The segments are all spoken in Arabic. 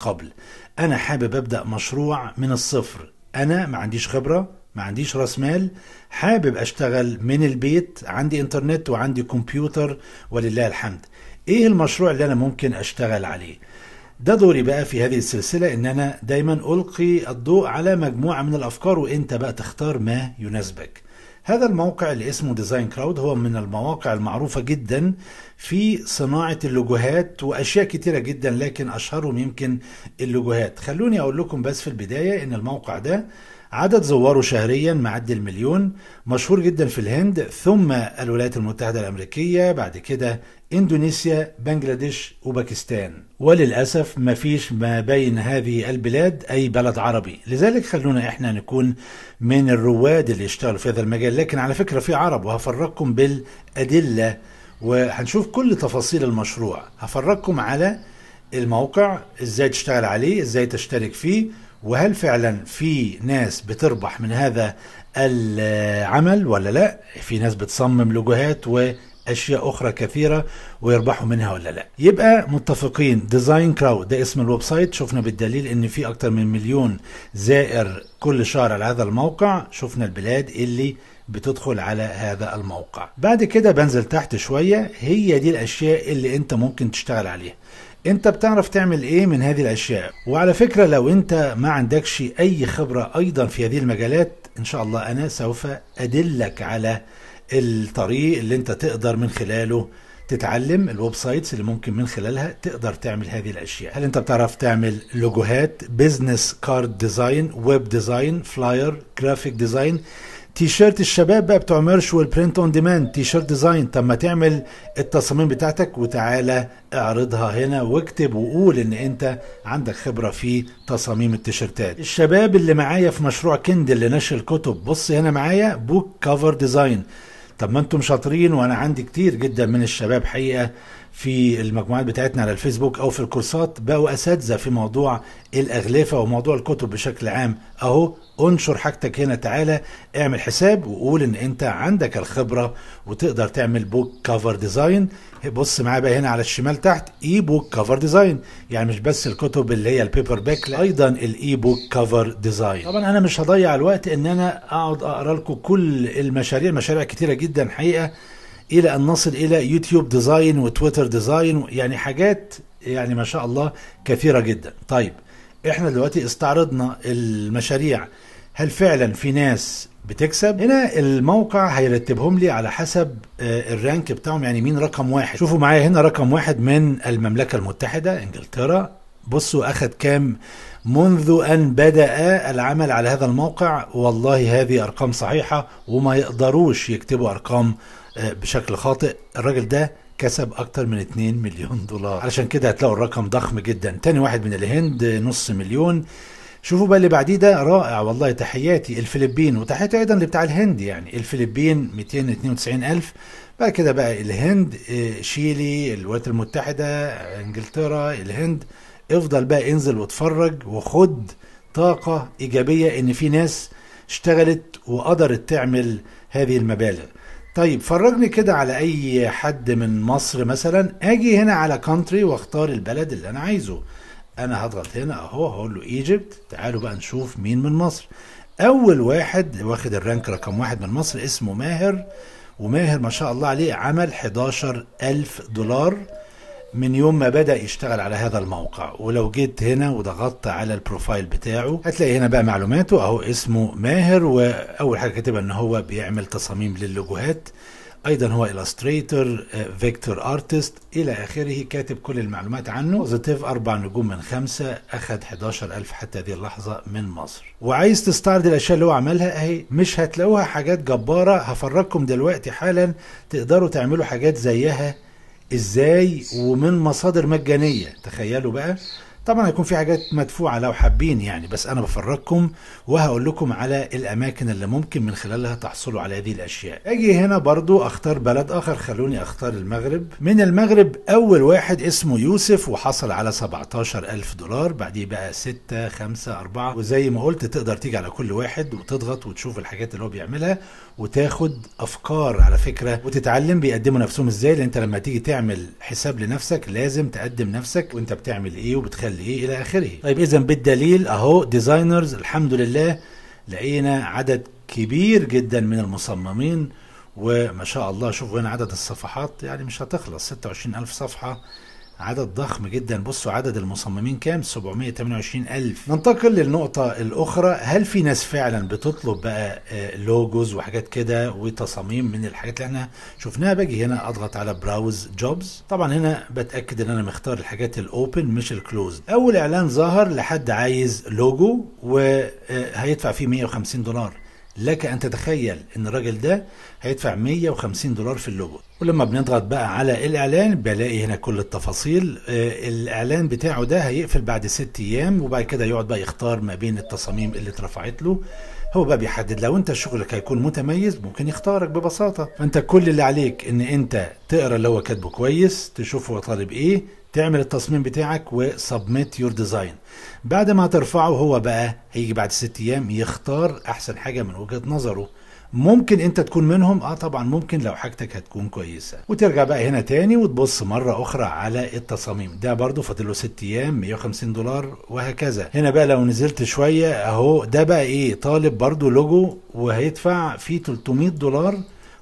قبل انا حابب ابدا مشروع من الصفر انا ما عنديش خبره ما عنديش راس مال حابب اشتغل من البيت عندي انترنت وعندي كمبيوتر ولله الحمد ايه المشروع اللي انا ممكن اشتغل عليه ده دوري بقى في هذه السلسلة إن أنا دايما ألقي الضوء على مجموعة من الأفكار وإنت بقى تختار ما يناسبك هذا الموقع اللي اسمه ديزاين كراود هو من المواقع المعروفة جدا في صناعة اللوجوهات وأشياء كتيرة جدا لكن أشهرهم يمكن اللوجوهات خلوني أقول لكم بس في البداية إن الموقع ده عدد زواره شهريا معدي المليون مشهور جدا في الهند ثم الولايات المتحدة الأمريكية بعد كده إندونيسيا بنجلاديش وباكستان وللأسف ما فيش ما بين هذه البلاد أي بلد عربي لذلك خلونا إحنا نكون من الرواد اللي يشتغلوا في هذا المجال لكن على فكرة في عرب وهفرقكم بالأدلة وهنشوف كل تفاصيل المشروع هفرجكم على الموقع ازاي تشتغل عليه ازاي تشترك فيه وهل فعلا في ناس بتربح من هذا العمل ولا لا في ناس بتصمم لوجوهات واشياء اخرى كثيره ويربحوا منها ولا لا يبقى متفقين ديزاين كراود ده اسم الويب سايت شفنا بالدليل ان في اكتر من مليون زائر كل شهر على هذا الموقع شفنا البلاد اللي بتدخل على هذا الموقع بعد كده بنزل تحت شوية هي دي الأشياء اللي أنت ممكن تشتغل عليها انت بتعرف تعمل ايه من هذه الاشياء وعلى فكره لو انت ما عندكش اي خبره ايضا في هذه المجالات ان شاء الله انا سوف ادلك على الطريق اللي انت تقدر من خلاله تتعلم الويب سايتس اللي ممكن من خلالها تقدر تعمل هذه الاشياء هل انت بتعرف تعمل لوجوهات بيزنس كارد ديزاين ويب ديزاين فلاير جرافيك ديزاين تيشيرت الشباب بقى بتوع ميرش والبرنت اون ديماند تيشيرت ديزاين طب ما تعمل التصاميم بتاعتك وتعالى اعرضها هنا واكتب وقول ان انت عندك خبره في تصاميم التيشيرتات الشباب اللي معايا في مشروع كندل لنشر الكتب بص هنا معايا بوك كفر ديزاين طب ما انتم شاطرين وانا عندي كتير جدا من الشباب حقيقه في المجموعات بتاعتنا على الفيسبوك او في الكورسات بقوا اساتذه في موضوع الاغلفه وموضوع الكتب بشكل عام اهو انشر حاجتك هنا تعالى اعمل حساب وقول ان انت عندك الخبره وتقدر تعمل بوك كفر ديزاين بص معايا بقى هنا على الشمال تحت اي بوك كفر ديزاين يعني مش بس الكتب اللي هي البيبر باك ايضا الاي بوك كفر ديزاين طبعا انا مش هضيع الوقت ان انا اقعد اقرا لكم كل المشاريع مشاريع كتيره جدا حقيقه الى ان نصل الى يوتيوب ديزاين وتويتر ديزاين يعني حاجات يعني ما شاء الله كثيره جدا طيب احنا دلوقتي استعرضنا المشاريع هل فعلا في ناس بتكسب هنا الموقع هيرتبهم لي على حسب آه، الرانك بتاعهم يعني مين رقم واحد شوفوا معايا هنا رقم واحد من المملكة المتحدة انجلترا بصوا اخد كام منذ ان بدأ العمل على هذا الموقع والله هذه ارقام صحيحة وما يقدروش يكتبوا ارقام بشكل خاطئ الراجل ده كسب اكتر من 2 مليون دولار علشان كده هتلاقوا الرقم ضخم جدا تاني واحد من الهند نص مليون شوفوا بقى اللي بعديه ده رائع والله تحياتي الفلبين وتحياتي ايضا لبتاع الهند يعني الفلبين 292 الف بعد كده بقى الهند آه، شيلي الولايات المتحدة انجلترا الهند افضل بقى انزل واتفرج وخد طاقة ايجابية ان في ناس اشتغلت وقدرت تعمل هذه المبالغ طيب فرجني كده على اي حد من مصر مثلا اجي هنا على كونتري واختار البلد اللي انا عايزه انا هضغط هنا اهو هقول له ايجيبت تعالوا بقى نشوف مين من مصر اول واحد واخد الرانك رقم واحد من مصر اسمه ماهر وماهر ما شاء الله عليه عمل 11000 دولار من يوم ما بدا يشتغل على هذا الموقع ولو جيت هنا وضغطت على البروفايل بتاعه هتلاقي هنا بقى معلوماته اهو اسمه ماهر واول حاجه كاتبها ان هو بيعمل تصاميم للوجوهات ايضا هو الستريتور فيكتور ارتست الى اخره كاتب كل المعلومات عنه بوزيتيف اربع نجوم من خمسه اخد 11000 حتى هذه اللحظه من مصر وعايز تستعرض الاشياء اللي هو عملها اهي مش هتلاقوها حاجات جباره هفرجكم دلوقتي حالا تقدروا تعملوا حاجات زيها ازاي ومن مصادر مجانيه تخيلوا بقى طبعا هيكون في حاجات مدفوعه لو حابين يعني بس انا بفرجكم وهقول لكم على الاماكن اللي ممكن من خلالها تحصلوا على هذه الاشياء اجي هنا برضو اختار بلد اخر خلوني اختار المغرب من المغرب اول واحد اسمه يوسف وحصل على 17000 دولار بعديه بقى 6 5 4 وزي ما قلت تقدر تيجي على كل واحد وتضغط وتشوف الحاجات اللي هو بيعملها وتاخد افكار على فكره وتتعلم بيقدموا نفسهم ازاي لان انت لما تيجي تعمل حساب لنفسك لازم تقدم نفسك وانت بتعمل ايه وبتخلي هي إلى آخره طيب إذا بالدليل أهو ديزاينرز الحمد لله لقينا عدد كبير جدا من المصممين وما شاء الله شوفوا هنا عدد الصفحات يعني مش هتخلص 26000 صفحة عدد ضخم جدا بصوا عدد المصممين كام 728 ألف ننتقل للنقطة الأخرى هل في ناس فعلا بتطلب بقى لوجوز آه، وحاجات كده وتصاميم من الحاجات اللي احنا شفناها باجي هنا أضغط على براوز جوبز طبعا هنا بتأكد ان انا مختار الحاجات الأوبن مش الكلوز أول إعلان ظهر لحد عايز لوجو وهيدفع آه، فيه 150 دولار لك أن تتخيل إن الراجل ده هيدفع 150 دولار في اللوجو ولما بنضغط بقى على الإعلان بلاقي هنا كل التفاصيل آه، الإعلان بتاعه ده هيقفل بعد ست أيام وبعد كده يقعد بقى يختار ما بين التصاميم اللي اترفعت له هو بقى بيحدد لو انت شغلك هيكون متميز ممكن يختارك ببساطه فانت كل اللي عليك ان انت تقرا اللي هو كاتبه كويس تشوف هو طالب ايه تعمل التصميم بتاعك وسبميت يور ديزاين بعد ما ترفعه هو بقى هيجي بعد ست ايام يختار احسن حاجه من وجهه نظره ممكن انت تكون منهم اه طبعا ممكن لو حاجتك هتكون كويسه وترجع بقى هنا تاني وتبص مره اخرى على التصاميم ده برضو فاضل له ايام 150 دولار وهكذا هنا بقى لو نزلت شويه اهو ده بقى ايه طالب برضو لوجو وهيدفع فيه 300 دولار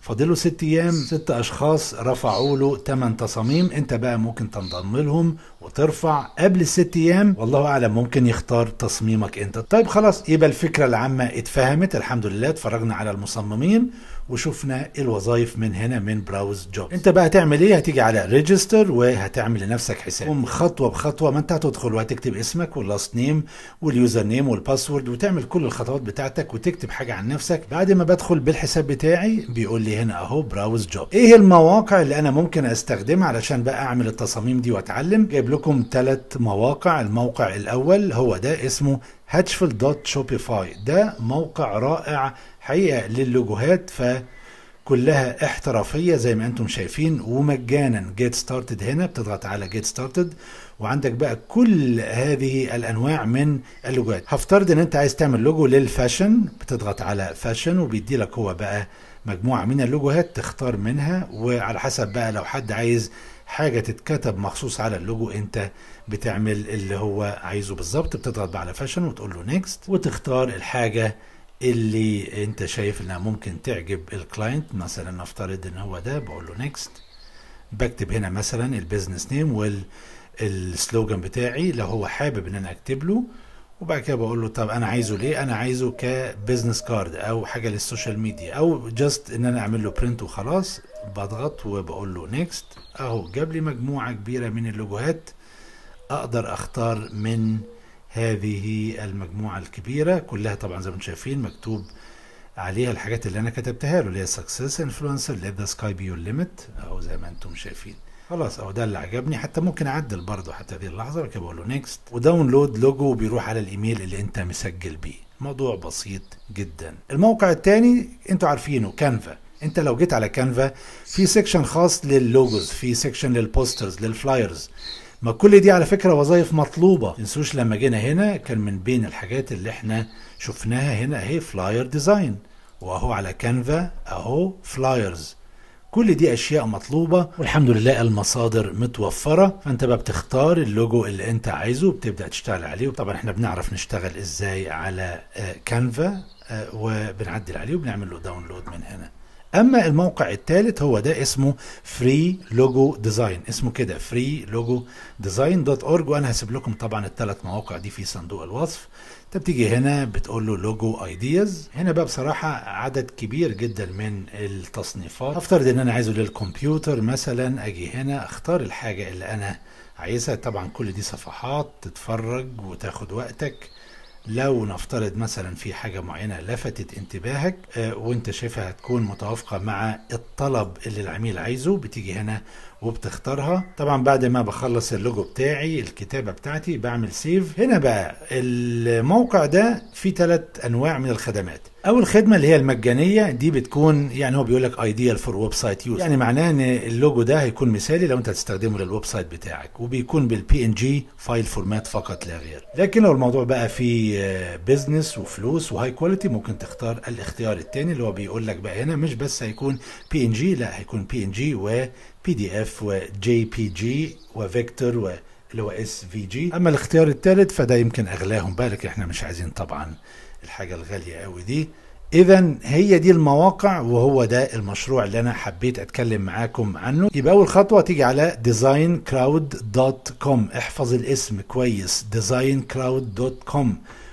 فاضله ست ايام ست اشخاص رفعوا له ثمان تصاميم انت بقى ممكن تنضم لهم وترفع قبل الست ايام والله اعلم ممكن يختار تصميمك انت طيب خلاص يبقى الفكره العامه اتفهمت الحمد لله اتفرجنا على المصممين وشفنا الوظائف من هنا من براوز جوب انت بقى هتعمل ايه هتيجي على ريجستر وهتعمل لنفسك حساب قوم خطوه بخطوه ما انت هتدخل وهتكتب اسمك واللاست نيم واليوزر نيم والباسورد وتعمل كل الخطوات بتاعتك وتكتب حاجه عن نفسك بعد ما بدخل بالحساب بتاعي بيقول لي هنا اهو براوز جوب ايه المواقع اللي انا ممكن استخدمها علشان بقى اعمل التصاميم دي واتعلم جايب لكم ثلاث مواقع الموقع الأول هو ده اسمه هاتشفل دوت شوبيفاي ده موقع رائع حقيقة للوجوهات فكلها احترافية زي ما انتم شايفين ومجانا جيت ستارتد هنا بتضغط على جيت ستارتد وعندك بقى كل هذه الانواع من اللوجوهات هفترض ان انت عايز تعمل لوجو للفاشن بتضغط على فاشن وبيدي لك هو بقى مجموعة من اللوجوهات تختار منها وعلى حسب بقى لو حد عايز حاجه تتكتب مخصوص على اللوجو انت بتعمل اللي هو عايزه بالظبط بتضغط على فاشن وتقول له نيكست وتختار الحاجه اللي انت شايف انها ممكن تعجب الكلاينت مثلا نفترض ان هو ده بقول له نيكست بكتب هنا مثلا البيزنس نيم والسلوجان بتاعي لو هو حابب ان انا اكتب له وبعد كده بقول له طب انا عايزه ليه انا عايزه كبزنس كارد او حاجه للسوشيال ميديا او جاست ان انا اعمل له برنت وخلاص بضغط وبقول له نيكست اهو جاب لي مجموعه كبيره من اللوجوهات اقدر اختار من هذه المجموعه الكبيره كلها طبعا زي ما انتم شايفين مكتوب عليها الحاجات اللي انا كتبتها له اللي هي سكسس انفلونسر ليت ذا سكاي بي يور ليميت اهو زي ما انتم شايفين خلاص او ده اللي عجبني حتى ممكن اعدل برضه حتى هذه اللحظه بعد بقول له نيكست وداونلود لوجو بيروح على الايميل اللي انت مسجل بيه موضوع بسيط جدا الموقع الثاني انتوا عارفينه كانفا انت لو جيت على كانفا في سيكشن خاص لللوجوز في سيكشن للبوسترز للفلايرز ما كل دي على فكره وظائف مطلوبه تنسوش لما جينا هنا كان من بين الحاجات اللي احنا شفناها هنا اهي فلاير ديزاين واهو على كانفا اهو فلايرز كل دي اشياء مطلوبه والحمد لله المصادر متوفره فانت بقى بتختار اللوجو اللي انت عايزه وبتبدا تشتغل عليه وطبعا احنا بنعرف نشتغل ازاي على كانفا آه، آه، وبنعدل عليه وبنعمل له داونلود من هنا اما الموقع الثالث هو ده اسمه فري لوجو ديزاين اسمه كده فري لوجو ديزاين دوت اورج وانا هسيب لكم طبعا الثلاث مواقع دي في صندوق الوصف انت بتيجي هنا بتقول له لوجو ايدياز هنا بقى بصراحه عدد كبير جدا من التصنيفات افترض ان انا عايزه للكمبيوتر مثلا اجي هنا اختار الحاجه اللي انا عايزها طبعا كل دي صفحات تتفرج وتاخد وقتك لو نفترض مثلا في حاجة معينة لفتت انتباهك آه، وانت شايفها هتكون متوافقة مع الطلب اللي العميل عايزه بتيجي هنا وبتختارها طبعا بعد ما بخلص اللوجو بتاعي الكتابة بتاعتي بعمل سيف هنا بقى الموقع ده فيه ثلاث انواع من الخدمات او الخدمه اللي هي المجانيه دي بتكون يعني هو بيقول لك ايديال فور ويب سايت يوز يعني معناه ان اللوجو ده هيكون مثالي لو انت هتستخدمه للويب سايت بتاعك وبيكون بالبي ان جي فايل فورمات فقط لا غير لكن لو الموضوع بقى فيه بيزنس آه، وفلوس وهاي كواليتي ممكن تختار الاختيار الثاني اللي هو بيقول لك بقى هنا مش بس هيكون بي ان جي لا هيكون بي ان جي وبي دي اف وجي بي جي وفيكتور و اللي هو اس في جي اما الاختيار الثالث فده يمكن اغلاهم بالك احنا مش عايزين طبعا الحاجة الغالية قوي دي اذا هي دي المواقع وهو ده المشروع اللي انا حبيت اتكلم معاكم عنه يبقى اول خطوه تيجي على designcloud.com احفظ الاسم كويس designcloud.com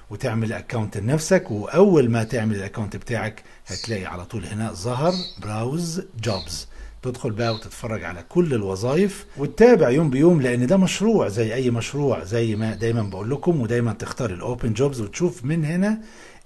وتعمل اكونت لنفسك واول ما تعمل الاكونت بتاعك هتلاقي على طول هنا ظهر براوز جوبز تدخل بقى وتتفرج على كل الوظائف وتتابع يوم بيوم لان ده مشروع زي اي مشروع زي ما دايما بقول لكم ودايما تختار الاوبن جوبز وتشوف من هنا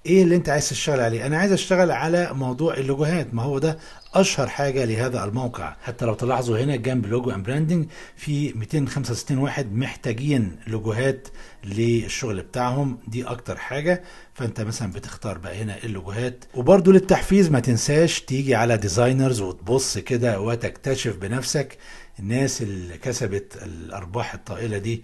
ايه اللي انت عايز تشتغل عليه انا عايز اشتغل على موضوع اللوجوهات ما هو ده اشهر حاجه لهذا الموقع حتى لو تلاحظوا هنا جنب لوجو ام براندنج في 265 واحد محتاجين لوجوهات للشغل بتاعهم دي اكتر حاجه فانت مثلا بتختار بقى هنا إيه اللوجوهات وبرده للتحفيز ما تنساش تيجي على ديزاينرز وتبص كده وتكتشف بنفسك الناس اللي كسبت الارباح الطائله دي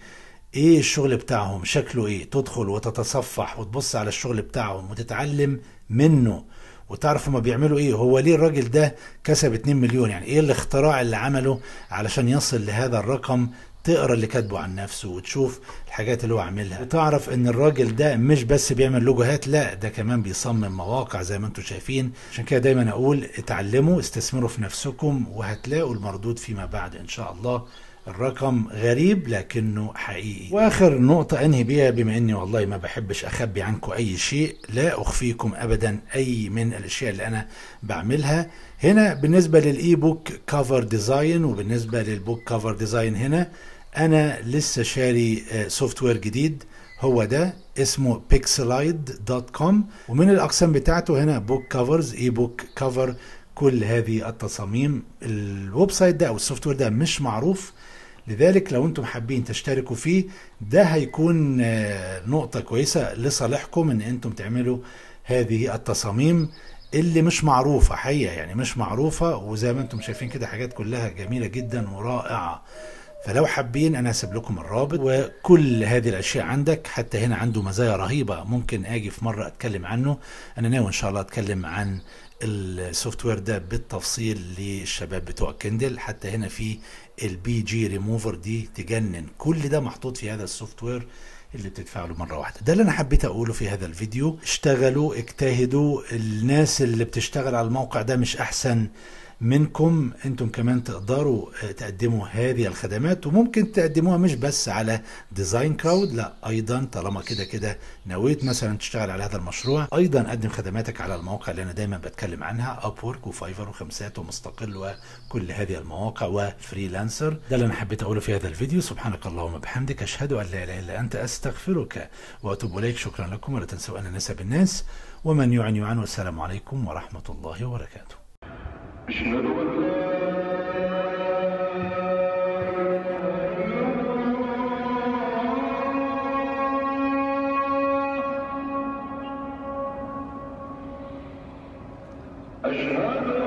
ايه الشغل بتاعهم شكله ايه تدخل وتتصفح وتبص على الشغل بتاعهم وتتعلم منه وتعرف ما بيعملوا ايه هو ليه الراجل ده كسب 2 مليون يعني ايه الاختراع اللي عمله علشان يصل لهذا الرقم تقرا اللي كاتبه عن نفسه وتشوف الحاجات اللي هو عاملها وتعرف ان الراجل ده مش بس بيعمل لوجوهات لا ده كمان بيصمم مواقع زي ما انتم شايفين عشان كده دايما اقول اتعلموا استثمروا في نفسكم وهتلاقوا المردود فيما بعد ان شاء الله الرقم غريب لكنه حقيقي واخر نقطه انهي بيها بما اني والله ما بحبش اخبي عنكم اي شيء لا اخفيكم ابدا اي من الاشياء اللي انا بعملها هنا بالنسبه للاي بوك كفر ديزاين وبالنسبه للبوك كفر ديزاين هنا انا لسه شاري سوفت آه، وير جديد هو ده اسمه بيكسلايد دوت كوم ومن الاقسام بتاعته هنا بوك كفرز اي بوك كفر كل هذه التصاميم الويب سايت ده او السوفت وير ده مش معروف لذلك لو انتم حابين تشتركوا فيه ده هيكون آه، نقطة كويسة لصالحكم ان انتم تعملوا هذه التصاميم اللي مش معروفة حقيقة يعني مش معروفة وزي ما انتم شايفين كده حاجات كلها جميلة جدا ورائعة فلو حابين انا هسيب لكم الرابط وكل هذه الاشياء عندك حتى هنا عنده مزايا رهيبه ممكن اجي في مره اتكلم عنه انا ناوي ان شاء الله اتكلم عن السوفت وير ده بالتفصيل للشباب بتوع كندل حتى هنا في البي جي ريموفر دي تجنن كل ده محطوط في هذا السوفت وير اللي بتدفع له مره واحده ده اللي انا حبيت اقوله في هذا الفيديو اشتغلوا اجتهدوا الناس اللي بتشتغل على الموقع ده مش احسن منكم انتم كمان تقدروا آه، تقدموا هذه الخدمات وممكن تقدموها مش بس على ديزاين كراود لا ايضا طالما كده كده نويت مثلا تشتغل على هذا المشروع ايضا قدم خدماتك على المواقع اللي انا دايما بتكلم عنها ابورك وفايفر وخمسات ومستقل وكل هذه المواقع وفريلانسر ده اللي انا حبيت اقوله في هذا الفيديو سبحانك اللهم وبحمدك اشهد ان لا اله الا انت استغفرك واتوب اليك شكرا لكم ولا تنسوا ان نسب الناس ومن يعن يعن والسلام عليكم ورحمه الله وبركاته أشهد أن لا أشهد